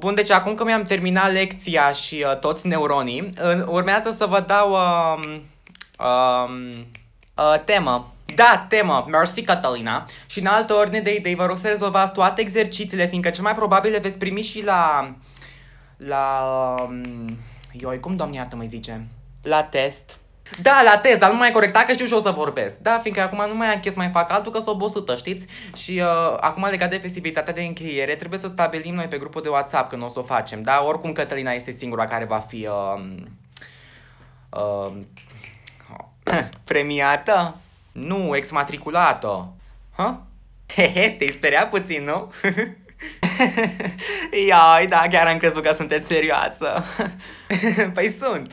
Bun, deci acum că mi-am terminat lecția și uh, toți neuronii, uh, urmează să vă dau uh, uh, uh, temă. Da, temă, mersi Catalina. Și în altă ordine de idei, vă rog să rezolvați toate exercițiile, fiindcă cel mai probabil le veți primi și la... La... Um, ioi, cum doamne iartă mai zice? La test. Da, la test, dar nu mai corecta că știu și o să vorbesc. Da, fiindcă acum nu mai am chest, mai fac altul că s-o obosită, știți? Și uh, acum legat de festivitatea de încheiere, trebuie să stabilim noi pe grupul de WhatsApp când o să o facem, da? Oricum Cătălina este singura care va fi uh, uh, premiată? Nu, exmatriculată. Huh? te-ai speriat puțin, nu? Iai, da, chiar am crezut că sunteți serioasă. păi sunt.